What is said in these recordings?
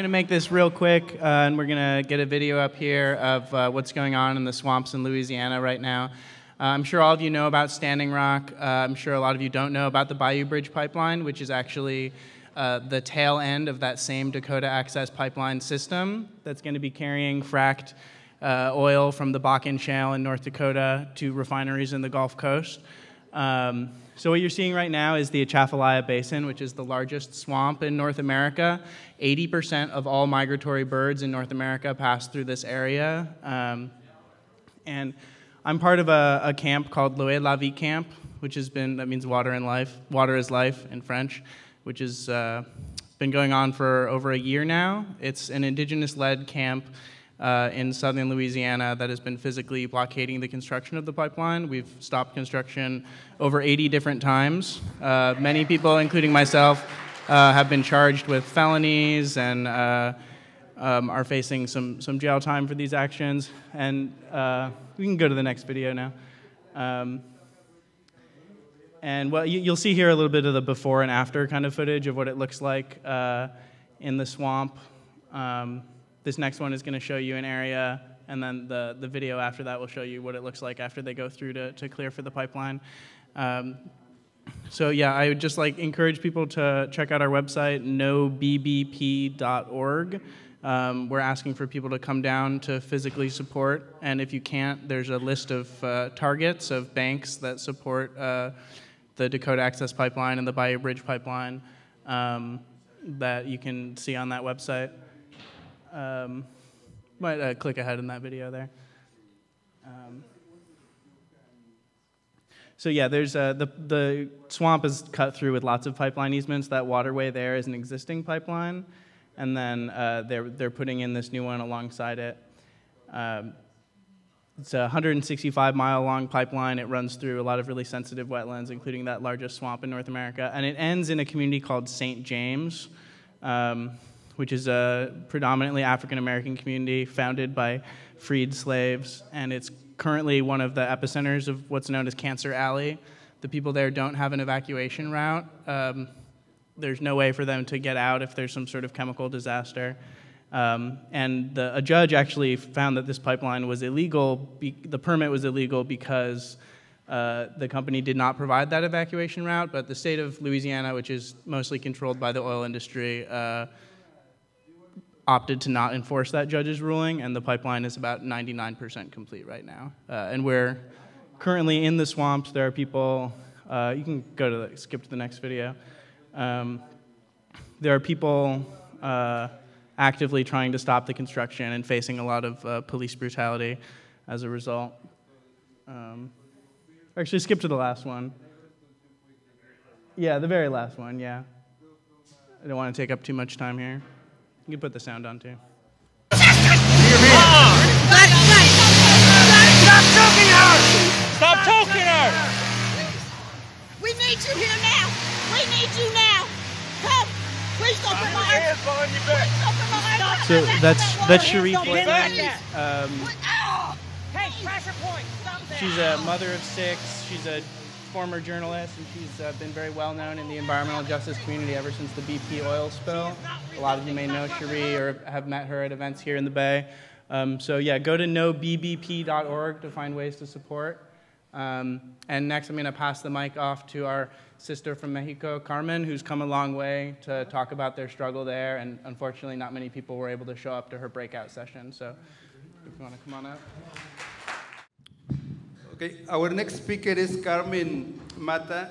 going to make this real quick, uh, and we're going to get a video up here of uh, what's going on in the swamps in Louisiana right now. Uh, I'm sure all of you know about Standing Rock. Uh, I'm sure a lot of you don't know about the Bayou Bridge Pipeline, which is actually uh, the tail end of that same Dakota Access Pipeline system that's going to be carrying fracked uh, oil from the Bakken Shale in North Dakota to refineries in the Gulf Coast. Um, so what you're seeing right now is the Atchafalaya Basin, which is the largest swamp in North America. 80% of all migratory birds in North America pass through this area. Um, and I'm part of a, a camp called Loé La Vie Camp, which has been, that means water and life, water is life in French, which has uh, been going on for over a year now. It's an indigenous-led camp uh, in southern Louisiana that has been physically blockading the construction of the pipeline. We've stopped construction over 80 different times. Uh, many people, including myself, uh, have been charged with felonies and uh, um, are facing some, some jail time for these actions. And uh, we can go to the next video now. Um, and well, you, will see here a little bit of the before and after kind of footage of what it looks like uh, in the swamp. Um, this next one is going to show you an area, and then the, the video after that will show you what it looks like after they go through to, to clear for the pipeline. Um, so yeah, I would just like encourage people to check out our website, nobbp.org. Um, we're asking for people to come down to physically support, and if you can't, there's a list of uh, targets of banks that support uh, the Dakota Access Pipeline and the Bayou Bridge Pipeline um, that you can see on that website. Um, might uh, click ahead in that video there. Um, so yeah, there's uh, the the swamp is cut through with lots of pipeline easements. That waterway there is an existing pipeline, and then uh, they're they're putting in this new one alongside it. Um, it's a 165 mile long pipeline. It runs through a lot of really sensitive wetlands, including that largest swamp in North America, and it ends in a community called St. James. Um, which is a predominantly African American community founded by freed slaves, and it's currently one of the epicenters of what's known as Cancer Alley. The people there don't have an evacuation route. Um, there's no way for them to get out if there's some sort of chemical disaster. Um, and the, a judge actually found that this pipeline was illegal, be, the permit was illegal because uh, the company did not provide that evacuation route, but the state of Louisiana, which is mostly controlled by the oil industry, uh, opted to not enforce that judge's ruling, and the pipeline is about 99% complete right now. Uh, and we're currently in the swamps. There are people, uh, you can go to the, skip to the next video. Um, there are people uh, actively trying to stop the construction and facing a lot of uh, police brutality as a result. Um, actually, skip to the last one. Yeah, the very last one, yeah. I don't want to take up too much time here. You can put the sound on too. Stop choking her! Stop choking her! We need you here now. We need you now. Come. Please don't put my hands behind your back. So that's that's Sharif Whitman. Um, hey, pressure point. She's a mother of six. She's a former journalist, and she's uh, been very well known in the environmental justice community ever since the BP oil spill. A lot of you may know Cherie or have met her at events here in the Bay. Um, so yeah, go to nobbp.org to find ways to support. Um, and next I'm going to pass the mic off to our sister from Mexico, Carmen, who's come a long way to talk about their struggle there. And unfortunately, not many people were able to show up to her breakout session. So if you want to come on up. Okay, our next speaker is Carmen Mata,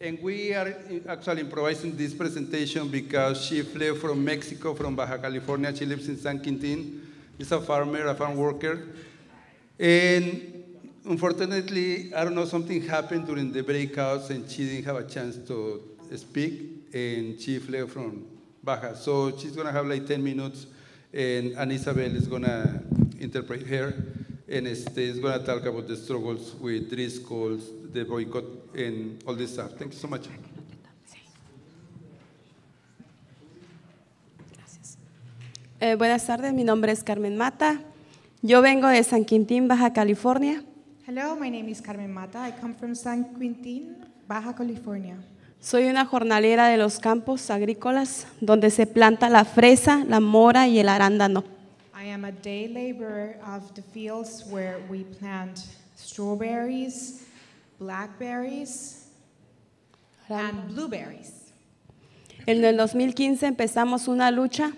and we are actually improvising this presentation because she fled from Mexico, from Baja California. She lives in San Quintin. She's a farmer, a farm worker. And unfortunately, I don't know, something happened during the breakouts and she didn't have a chance to speak, and she fled from Baja. So she's gonna have like 10 minutes, and, and Isabel is gonna interpret her. and este going to talk about the struggles with schools, the boycott, and all this stuff. Thank you so eh, buenas tardes, mi nombre es Carmen Mata. Yo vengo de San Quintín, Baja California. Hello, my name is Carmen Mata. I come from San Quintín, Baja California. Soy una jornalera de los campos agrícolas donde se planta la fresa, la mora y el arándano. I am a day laborer of the fields where we plant strawberries, blackberries, and blueberries. En el 2015 empezamos una lucha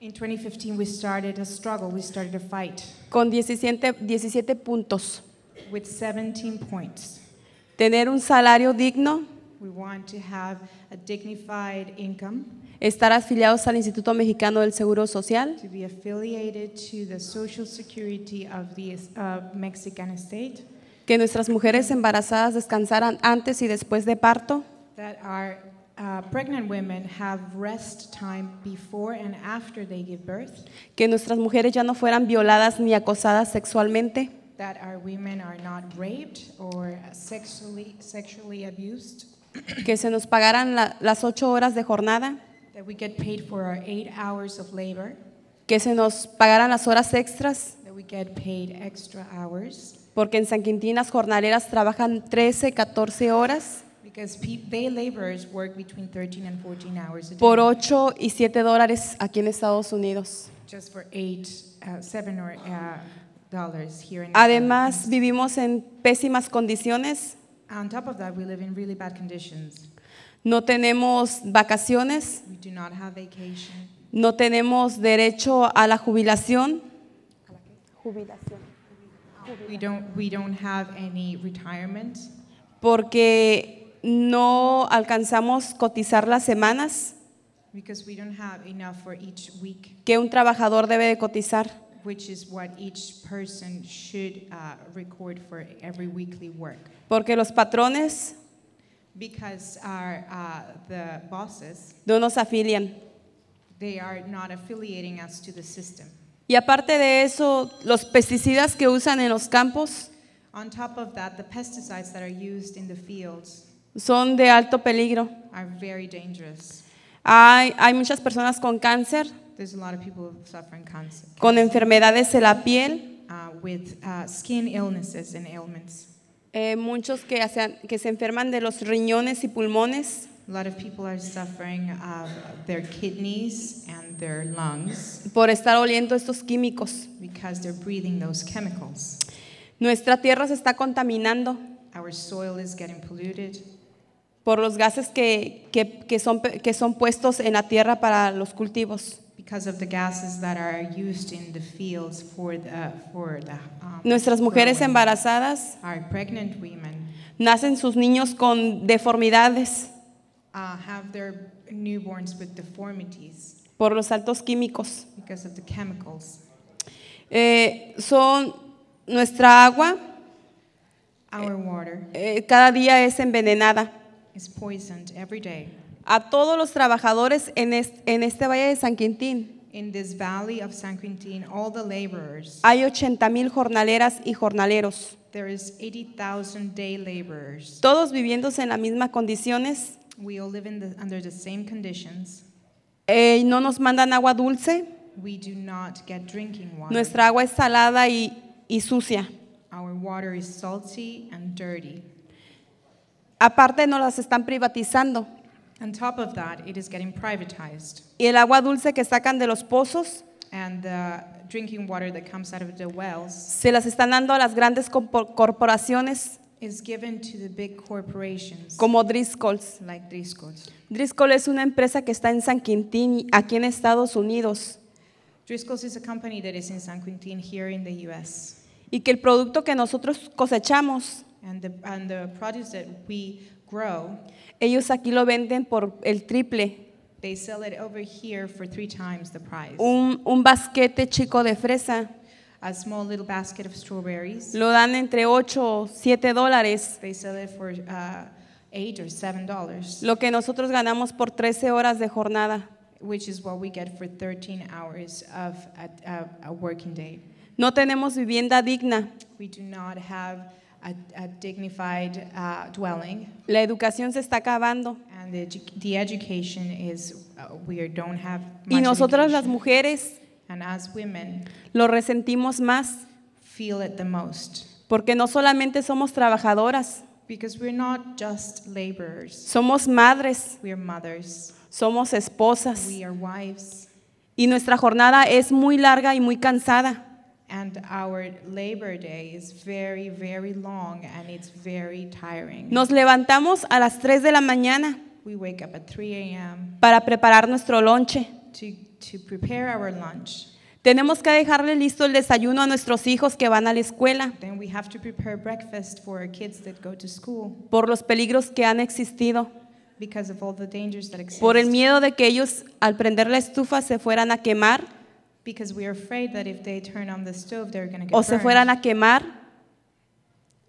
In 2015 we started a struggle, we started a fight con 17, 17 puntos. with 17 points. Tener un salario digno, We want to have a dignified income. estar afiliados al Instituto Mexicano del Seguro Social, que nuestras mujeres embarazadas descansaran antes y después de parto, que nuestras mujeres ya no fueran violadas ni acosadas sexualmente, que se nos pagaran las ocho horas de jornada, that we get paid for our eight hours of labor, que se nos pagaran las horas extras, that we get paid extra hours, porque en San Quintín las jornaleras trabajan 13, 14 horas. Because day laborers work between 13 and 14 hours a day. Por 8 y 7 dólares aquí en Estados Unidos. Just for 8, uh, seven or, uh, dollars here in Además, vivimos en pésimas condiciones. On top of that, we live in really bad conditions. No tenemos vacaciones. No tenemos derecho a la jubilación. Jubilación. Porque no alcanzamos cotizar las semanas que un trabajador debe de cotizar. Uh, Porque los patrones Because our, uh, the bosses, no nos afilian. They are not affiliating us to the system. Y aparte de eso, los pesticidas que usan en los campos On top of that, the pesticides that are used in the fields son de alto peligro. Are very dangerous. Hay, hay muchas personas con cáncer, There's a lot of people suffering cancer, con enfermedades de la piel. Uh, with uh, skin illnesses and ailments. Eh, muchos que, se enferman de los riñones y pulmones. Por estar oliendo estos químicos. Nuestra tierra se está contaminando. Por los gases que son puestos en la tierra para los cultivos. Nuestras mujeres embarazadas nacen sus niños con deformidades uh, por los altos químicos. Eh, son nuestra agua. Eh, cada día es envenenada a todos los trabajadores en este, en este valle de San Quintín. In this valley of San Quintín, all the laborers. Hay 80,000 jornaleras y jornaleros. There is 80,000 day laborers. Todos viviendo en las mismas condiciones. We all live in the, under the same conditions. Eh, no nos mandan agua dulce. We do not get drinking water. Nuestra agua es salada y, y sucia. Our water is salty and dirty. Aparte nos las están privatizando. On top of that, it is getting privatized. Y el agua dulce que sacan de los pozos And the drinking water that comes out of the wells se las están dando a las grandes corporaciones is given to the big corporations como Driscoll's. like Driscoll's. Driscoll es una empresa que está en San Quintín, aquí en Estados Unidos, Driscoll's is a company that is in San Quintín here in the US. y que el producto que nosotros cosechamos And the, and the produce that we grow. Ellos aquí lo venden por el triple. They sell it over here for three times the price. Un, un basquete chico de fresa A small little basket of strawberries. lo dan entre 8 o 7 dólares. They sell it for uh, eight or seven dollars, Lo que nosotros ganamos por 13 horas de jornada. which is what we get for 13 hours of a, a, uh, a working day. No tenemos vivienda digna. We do not have Uh, La educación se está acabando. y nosotras las mujeres lo resentimos más. Porque no solamente somos trabajadoras. Somos madres. Somos esposas. Y nuestra jornada es muy larga y muy cansada. Nos levantamos a las 3 de la mañana We wake up at 3 para preparar nuestro lonche. To, our lunch. Tenemos que dejarle listo el desayuno a nuestros hijos que van a la escuela por los peligros que han existido. Because of all the dangers that Por el miedo de que ellos al prender la estufa se fueran a quemar. Because we are afraid that if they turn on the stove, they're going to get o se fueran a quemar.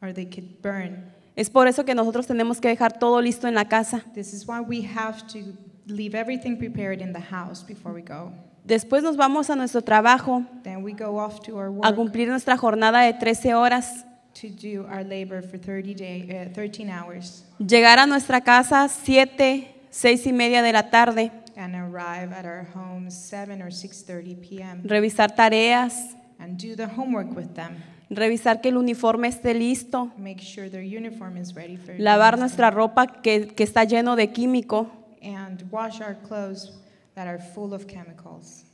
Or they could burn. Es por eso que nosotros tenemos que dejar todo listo en la casa. This is why we have to leave everything prepared in the house before we go. Después nos vamos a nuestro trabajo Then we go off to our work, a cumplir nuestra jornada de 13 horas. To do our labor for 30 day, uh, eh, 13 hours. Llegar a nuestra casa 7, 6 y media de la tarde and arrive at our homes 7 or 6:30 p.m. Revisar tareas. And do the homework with them. Revisar que el uniforme esté listo. Make sure their uniform is ready for Lavar nuestra ropa que, que está lleno de químico. And wash our clothes that are full of chemicals.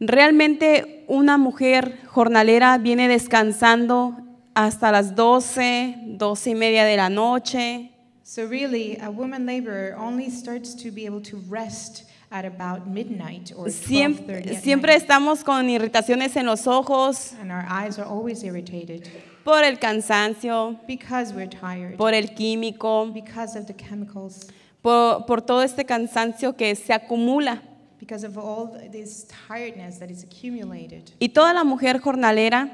Realmente una mujer jornalera viene descansando hasta las 12, 12 y media de la noche. So, really, a woman laborer only starts to be able to rest at about midnight or siempre, siempre estamos con irritaciones en los ojos. And our eyes are always irritated. Por el cansancio. Because we're tired. Por el químico. Because of the chemicals. Por, por todo este cansancio que se acumula. Because of all this tiredness that is accumulated. Y toda la mujer jornalera.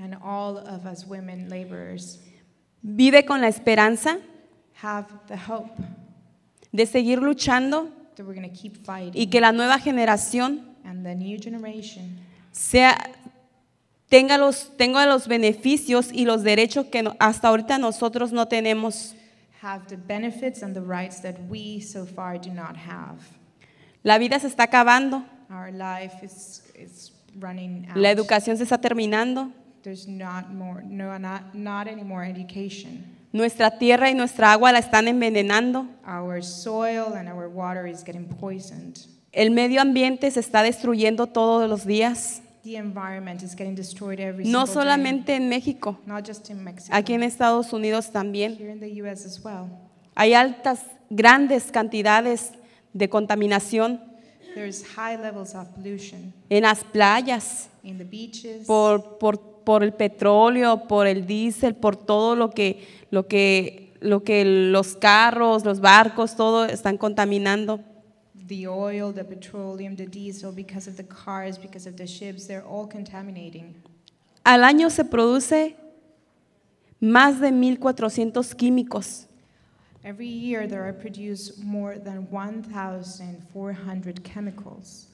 And all of us women laborers. Vive con la esperanza have the hope de seguir luchando that we're gonna keep fighting. y que la nueva generación And the new generation sea, tenga, los, tenga los beneficios y los derechos que hasta ahorita nosotros no tenemos. have the benefits and the rights that we so far do not have. La vida se está acabando, Our life is, is running out. la educación se está terminando, There's not more, no, not, not any more education. Nuestra tierra y nuestra agua la están envenenando. El medio ambiente se está destruyendo todos los días. no solamente en México, aquí en Estados Unidos también. Hay altas, grandes cantidades de contaminación en las playas, por, por por el petróleo, por el diésel, por todo lo que, lo, que, lo que los carros, los barcos, todo están contaminando. The oil, the petroleum, the diesel, because of the cars, because of the ships, they're all contaminating. Al año se produce más de 1400 químicos. Every year there are produced more than 1400 chemicals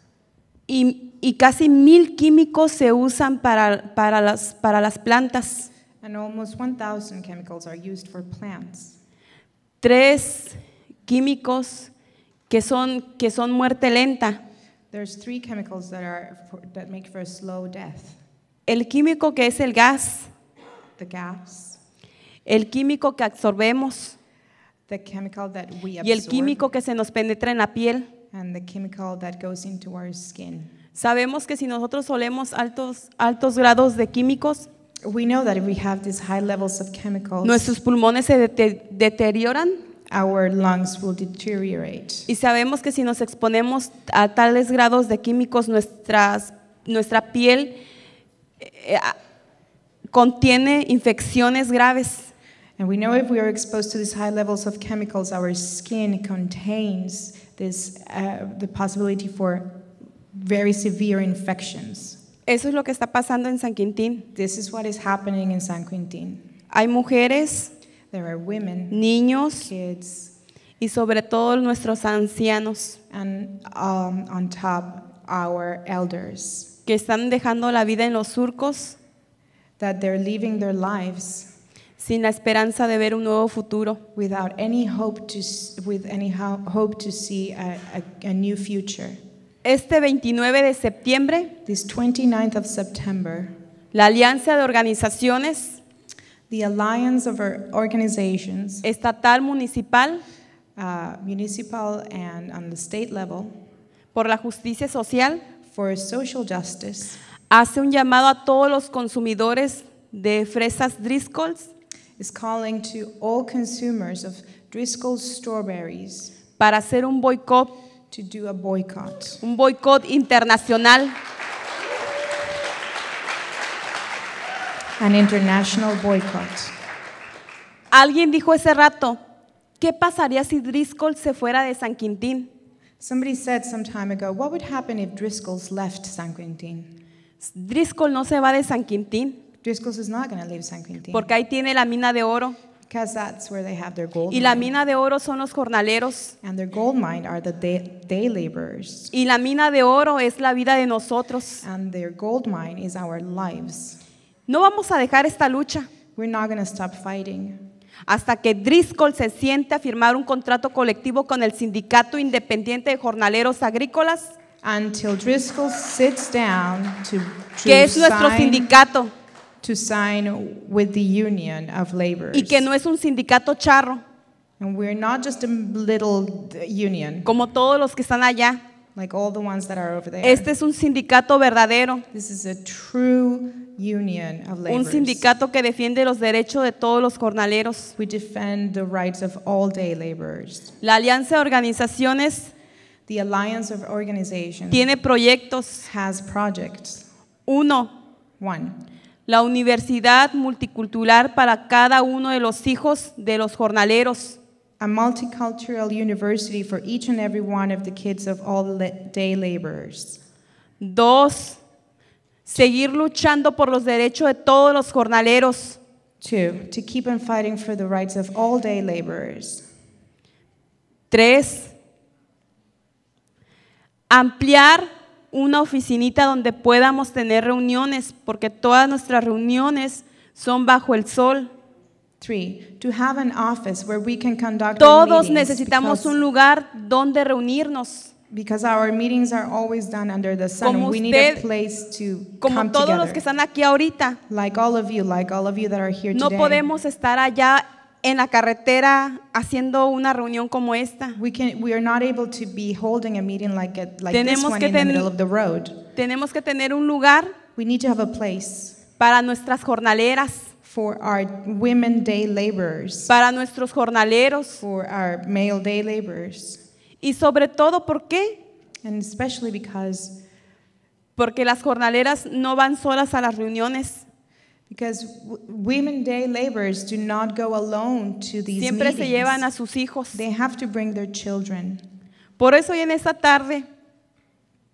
y, y casi mil químicos se usan para, para, las, para las plantas. And almost 1,000 chemicals are used for plants. Tres químicos que son, que son muerte lenta. There's three chemicals that, are for, that make for a slow death. El químico que es el gas. The gas. El químico que absorbemos. The chemical that we absorb. Y el químico que se nos penetra en la piel. and the chemical that goes into our skin. Sabemos que si nosotros solemos altos, altos grados de químicos, We know that if we have these high levels of chemicals, nuestros pulmones se deterioran our lungs will deteriorate. y sabemos que si nos exponemos a tales grados de químicos, nuestras, nuestra piel eh, contiene infecciones graves. And we know if we are exposed to these high levels of chemicals, our skin contains this, uh, the possibility for very severe infections. Eso es lo que está pasando en San Quintín. This is what is happening in San Quintín. Hay mujeres, There are women, niños, kids, y sobre todo nuestros ancianos and um, on top our elders que están dejando la vida en los surcos that they're leaving their lives sin la esperanza de ver un nuevo futuro. Este 29 de septiembre, 29 la alianza de organizaciones the estatal, municipal, uh, municipal on the state level, por la justicia social, for social justice, hace un llamado a todos los consumidores de fresas Driscoll's is calling to all consumers of Driscoll's strawberries para hacer un boicot, to do a boycott. un boicot internacional, an international boycott. Alguien dijo ese rato, ¿qué pasaría si Driscoll se fuera de San Quintín? Somebody said some time ago, what would happen if Driscoll's left San Quintin? Driscoll no se va de San Quintín, Porque ahí tiene la mina de oro. Y la mina de oro son los jornaleros. Y la mina de oro es la vida de nosotros. No vamos a dejar esta lucha hasta que Driscoll se siente a firmar un contrato colectivo con el Sindicato Independiente de Jornaleros Agrícolas, que es nuestro sindicato to sign with the union of laborers. y que no es un sindicato charro, And we're not just a little union, como todos los que están allá. like all the ones that are over there. Este es un sindicato verdadero, This is a true union of un sindicato que defiende los derechos de todos los jornaleros. We defend the rights of all day laborers. La Alianza de Organizaciones The Alliance of Organizations tiene proyectos. has projects. Uno, One, la universidad multicultural para cada uno de los hijos de los jornaleros. A multicultural university for each and every one of the kids of all day laborers. Dos, seguir luchando por los derechos de todos los jornaleros. Two, to keep on fighting for the rights of all day laborers. Tres, ampliar una oficinita donde podamos tener reuniones, porque todas nuestras reuniones son bajo el sol. Todos necesitamos un lugar donde reunirnos. Como todos los que están aquí ahorita. no podemos estar allá en la carretera haciendo una reunión como esta. Tenemos que tener un lugar place para nuestras jornaleras. Para nuestros jornaleros. Y sobre todo, ¿por qué? porque las jornaleras no van solas a las reuniones. Because women day laborers do not go alone to these Siempre meetings. se llevan a sus hijos. They have to bring their children. Por eso hoy en esta tarde,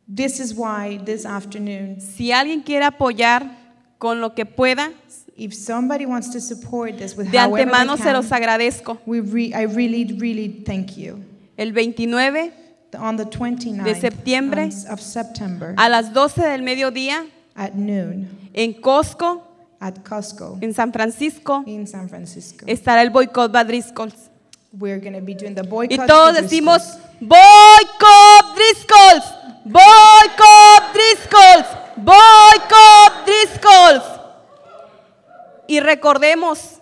this is why this afternoon, si alguien quiere apoyar con lo que pueda, if somebody wants to support this with de antemano can, se los agradezco. We re, I really, really thank you. El 29 on the 29th de septiembre of September, a las 12 del mediodía at noon, en Costco At Costco. En San Francisco. In San Francisco. Estará el boicot Bad We're going to be doing the boycott y todos decimos boycott Driscoll's, Boycott Driscoll's, Boycott Driscoll's. Y recordemos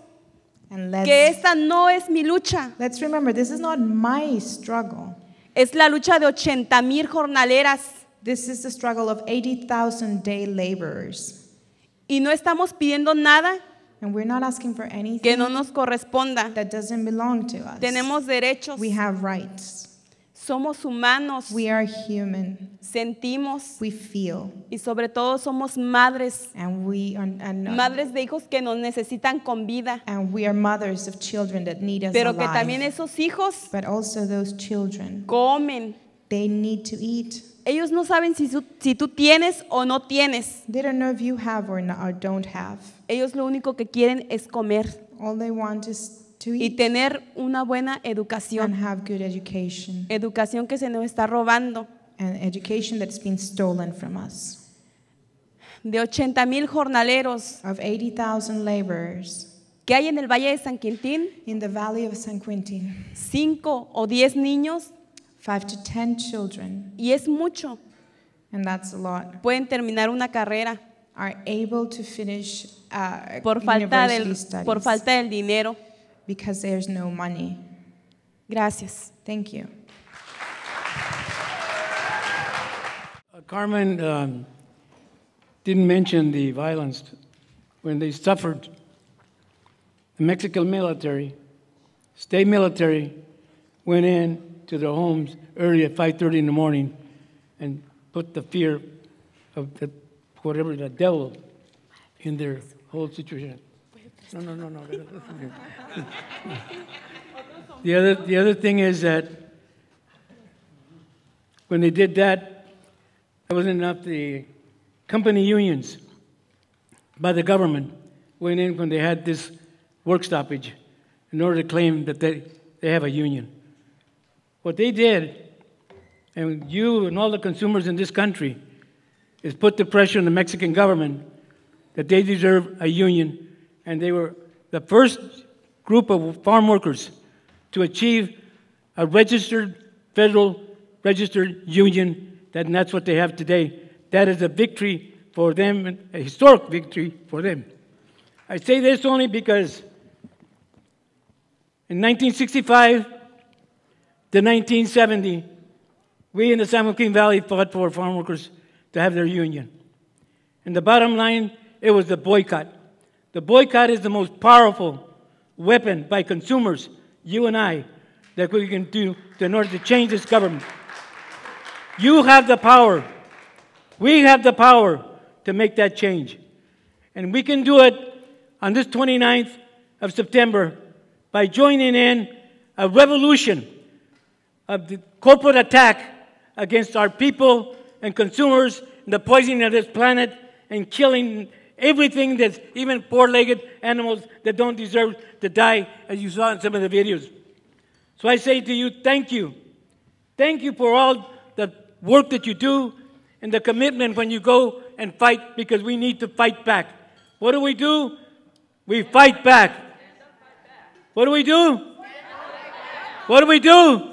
que esta no es mi lucha. Let's remember, this is not my struggle. Es la lucha de 80,000 jornaleras. This is the struggle of 80,000 day laborers y no estamos pidiendo nada que no nos corresponda. Tenemos derechos, somos humanos, sentimos y sobre todo somos madres, uh, madres de hijos que nos necesitan con vida, pero que también esos hijos comen, ellos no saben si, su, si tú tienes o no tienes. They don't know if you have or, not, or don't have. Ellos lo único que quieren es comer. All they want is to eat. Y tener una buena educación. And have good education. Educación que se nos está robando. And education that's been stolen from us. De 80 mil jornaleros. Of 80,000 laborers. Que hay en el Valle de San Quintín. In the Valley of San Quintín. Cinco o diez niños Five to ten children. Y es mucho. And that's a lot. Pueden terminar una carrera. Are able to finish, uh, por, falta del, por falta del dinero. Because there's no money. Gracias. Thank you. Uh, Carmen um, didn't mention the violence when they suffered. The Mexican military, state military, went in to their homes early at 5.30 in the morning and put the fear of the, whatever, the devil in their whole situation. No, no, no, no. the, other, the other thing is that when they did that, there wasn't enough. The company unions by the government went in when they had this work stoppage in order to claim that they, they have a union. What they did, and you and all the consumers in this country, is put the pressure on the Mexican government that they deserve a union, and they were the first group of farm workers to achieve a registered federal registered union, that, and that's what they have today. That is a victory for them, a historic victory for them. I say this only because in 1965, the 1970, we in the San Joaquin Valley fought for farm workers to have their union. And the bottom line, it was the boycott. The boycott is the most powerful weapon by consumers, you and I, that we can do in order to change this government. You have the power. We have the power to make that change. And we can do it on this 29th of September by joining in a revolution of the corporate attack against our people and consumers, the poisoning of this planet, and killing everything that's even four-legged animals that don't deserve to die, as you saw in some of the videos. So I say to you, thank you. Thank you for all the work that you do and the commitment when you go and fight because we need to fight back. What do we do? We fight back. What do we do? What do we do?